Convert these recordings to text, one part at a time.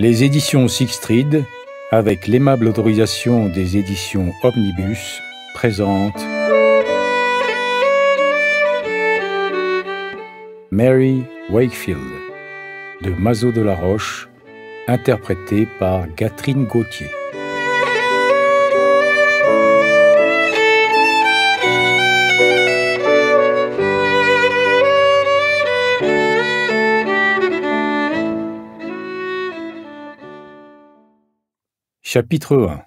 Les éditions Sixtrid, avec l'aimable autorisation des éditions Omnibus, présentent Mary Wakefield de Mazo de la Roche, interprétée par Catherine Gauthier. Chapitre 1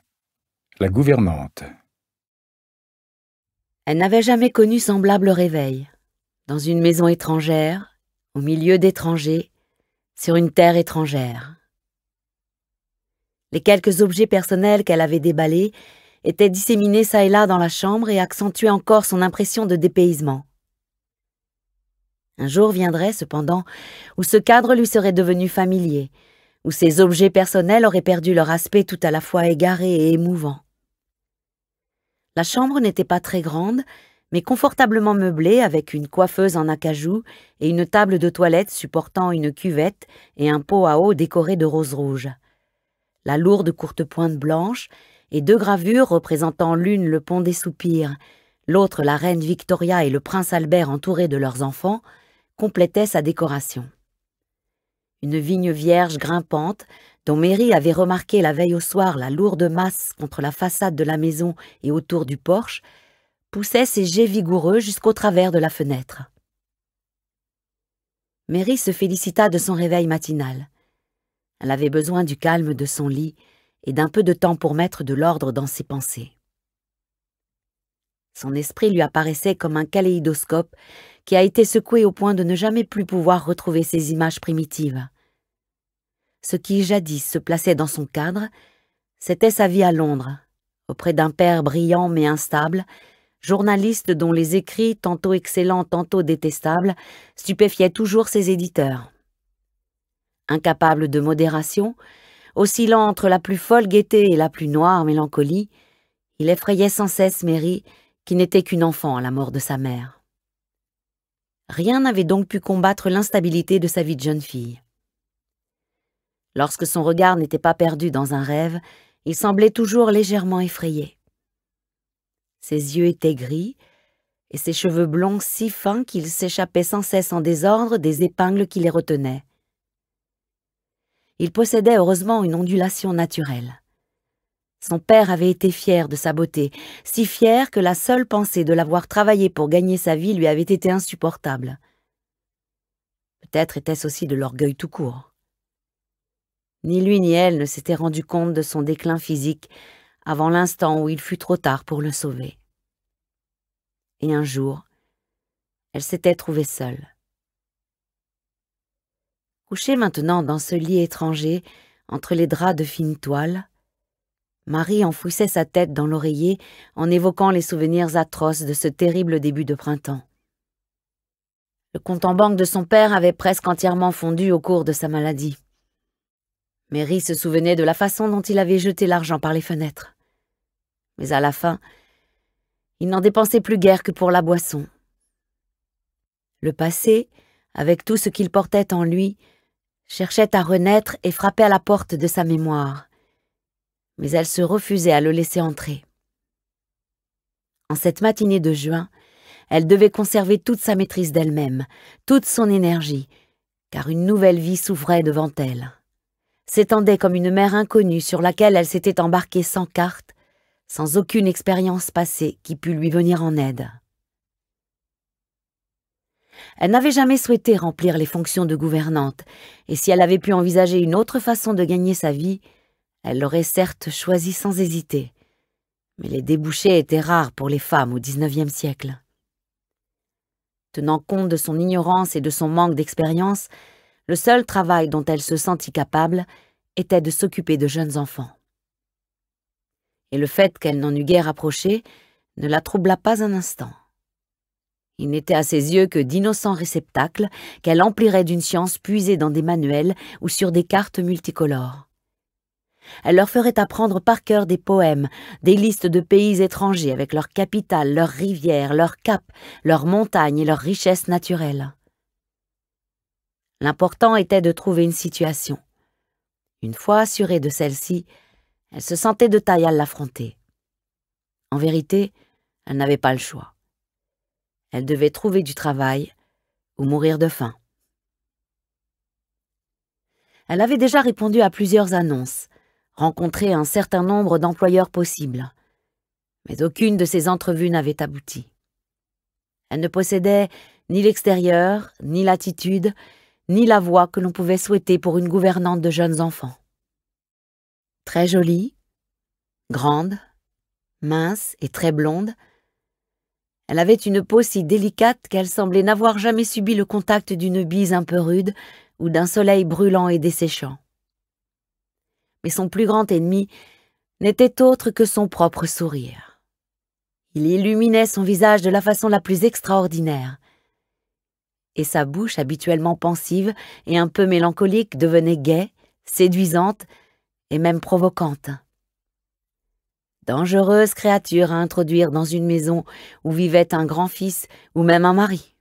La gouvernante Elle n'avait jamais connu semblable réveil. Dans une maison étrangère, au milieu d'étrangers, sur une terre étrangère. Les quelques objets personnels qu'elle avait déballés étaient disséminés çà et là dans la chambre et accentuaient encore son impression de dépaysement. Un jour viendrait, cependant, où ce cadre lui serait devenu familier, où ces objets personnels auraient perdu leur aspect tout à la fois égaré et émouvant. La chambre n'était pas très grande, mais confortablement meublée avec une coiffeuse en acajou et une table de toilette supportant une cuvette et un pot à eau décoré de roses rouges. La lourde courte pointe blanche et deux gravures représentant l'une le pont des soupirs, l'autre la reine Victoria et le prince Albert entourés de leurs enfants, complétaient sa décoration une vigne vierge grimpante, dont Mary avait remarqué la veille au soir la lourde masse contre la façade de la maison et autour du porche, poussait ses jets vigoureux jusqu'au travers de la fenêtre. Mary se félicita de son réveil matinal. Elle avait besoin du calme de son lit et d'un peu de temps pour mettre de l'ordre dans ses pensées. Son esprit lui apparaissait comme un kaléidoscope qui a été secoué au point de ne jamais plus pouvoir retrouver ses images primitives. Ce qui jadis se plaçait dans son cadre, c'était sa vie à Londres, auprès d'un père brillant mais instable, journaliste dont les écrits, tantôt excellents, tantôt détestables, stupéfiaient toujours ses éditeurs. Incapable de modération, oscillant entre la plus folle gaieté et la plus noire mélancolie, il effrayait sans cesse Mary, qui n'était qu'une enfant à la mort de sa mère. Rien n'avait donc pu combattre l'instabilité de sa vie de jeune fille. Lorsque son regard n'était pas perdu dans un rêve, il semblait toujours légèrement effrayé. Ses yeux étaient gris, et ses cheveux blonds si fins qu'ils s'échappaient sans cesse en désordre des épingles qui les retenaient. Il possédait heureusement une ondulation naturelle. Son père avait été fier de sa beauté, si fier que la seule pensée de l'avoir travaillée pour gagner sa vie lui avait été insupportable. Peut-être était-ce aussi de l'orgueil tout court. Ni lui ni elle ne s'étaient rendu compte de son déclin physique avant l'instant où il fut trop tard pour le sauver. Et un jour, elle s'était trouvée seule. Couchée maintenant dans ce lit étranger, entre les draps de fine toile, Marie enfouissait sa tête dans l'oreiller en évoquant les souvenirs atroces de ce terrible début de printemps. Le compte en banque de son père avait presque entièrement fondu au cours de sa maladie. Mary se souvenait de la façon dont il avait jeté l'argent par les fenêtres. Mais à la fin, il n'en dépensait plus guère que pour la boisson. Le passé, avec tout ce qu'il portait en lui, cherchait à renaître et frappait à la porte de sa mémoire mais elle se refusait à le laisser entrer. En cette matinée de juin, elle devait conserver toute sa maîtrise d'elle-même, toute son énergie, car une nouvelle vie s'ouvrait devant elle. S'étendait comme une mer inconnue sur laquelle elle s'était embarquée sans carte, sans aucune expérience passée qui pût lui venir en aide. Elle n'avait jamais souhaité remplir les fonctions de gouvernante, et si elle avait pu envisager une autre façon de gagner sa vie, elle l'aurait certes choisi sans hésiter, mais les débouchés étaient rares pour les femmes au XIXe siècle. Tenant compte de son ignorance et de son manque d'expérience, le seul travail dont elle se sentit capable était de s'occuper de jeunes enfants. Et le fait qu'elle n'en eût guère approché ne la troubla pas un instant. Il n'était à ses yeux que d'innocents réceptacles qu'elle emplirait d'une science puisée dans des manuels ou sur des cartes multicolores. Elle leur ferait apprendre par cœur des poèmes, des listes de pays étrangers avec leurs capitales, leurs rivières, leurs caps, leurs montagnes et leurs richesses naturelles. L'important était de trouver une situation. Une fois assurée de celle-ci, elle se sentait de taille à l'affronter. En vérité, elle n'avait pas le choix. Elle devait trouver du travail ou mourir de faim. Elle avait déjà répondu à plusieurs annonces, Rencontrer un certain nombre d'employeurs possibles, mais aucune de ces entrevues n'avait abouti. Elle ne possédait ni l'extérieur, ni l'attitude, ni la voix que l'on pouvait souhaiter pour une gouvernante de jeunes enfants. Très jolie, grande, mince et très blonde, elle avait une peau si délicate qu'elle semblait n'avoir jamais subi le contact d'une bise un peu rude ou d'un soleil brûlant et desséchant mais son plus grand ennemi n'était autre que son propre sourire. Il illuminait son visage de la façon la plus extraordinaire, et sa bouche habituellement pensive et un peu mélancolique devenait gaie, séduisante et même provocante. Dangereuse créature à introduire dans une maison où vivait un grand-fils ou même un mari.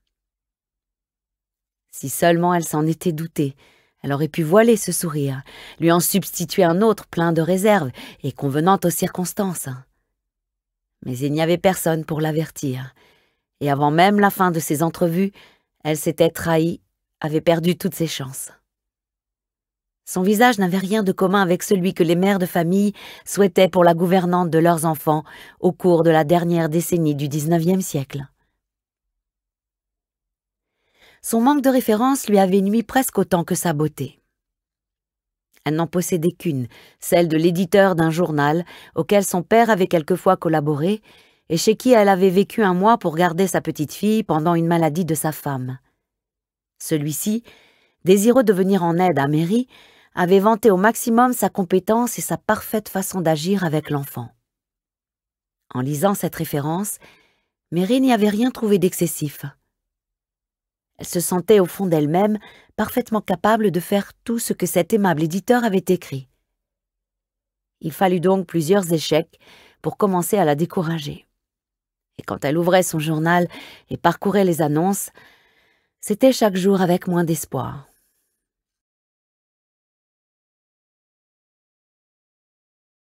Si seulement elle s'en était doutée, elle aurait pu voiler ce sourire, lui en substituer un autre plein de réserve et convenant aux circonstances. Mais il n'y avait personne pour l'avertir, et avant même la fin de ses entrevues, elle s'était trahie, avait perdu toutes ses chances. Son visage n'avait rien de commun avec celui que les mères de famille souhaitaient pour la gouvernante de leurs enfants au cours de la dernière décennie du XIXe siècle. Son manque de référence lui avait nui presque autant que sa beauté. Elle n'en possédait qu'une, celle de l'éditeur d'un journal auquel son père avait quelquefois collaboré et chez qui elle avait vécu un mois pour garder sa petite fille pendant une maladie de sa femme. Celui-ci, désireux de venir en aide à Mary, avait vanté au maximum sa compétence et sa parfaite façon d'agir avec l'enfant. En lisant cette référence, Mary n'y avait rien trouvé d'excessif. Elle se sentait au fond d'elle-même parfaitement capable de faire tout ce que cet aimable éditeur avait écrit. Il fallut donc plusieurs échecs pour commencer à la décourager. Et quand elle ouvrait son journal et parcourait les annonces, c'était chaque jour avec moins d'espoir.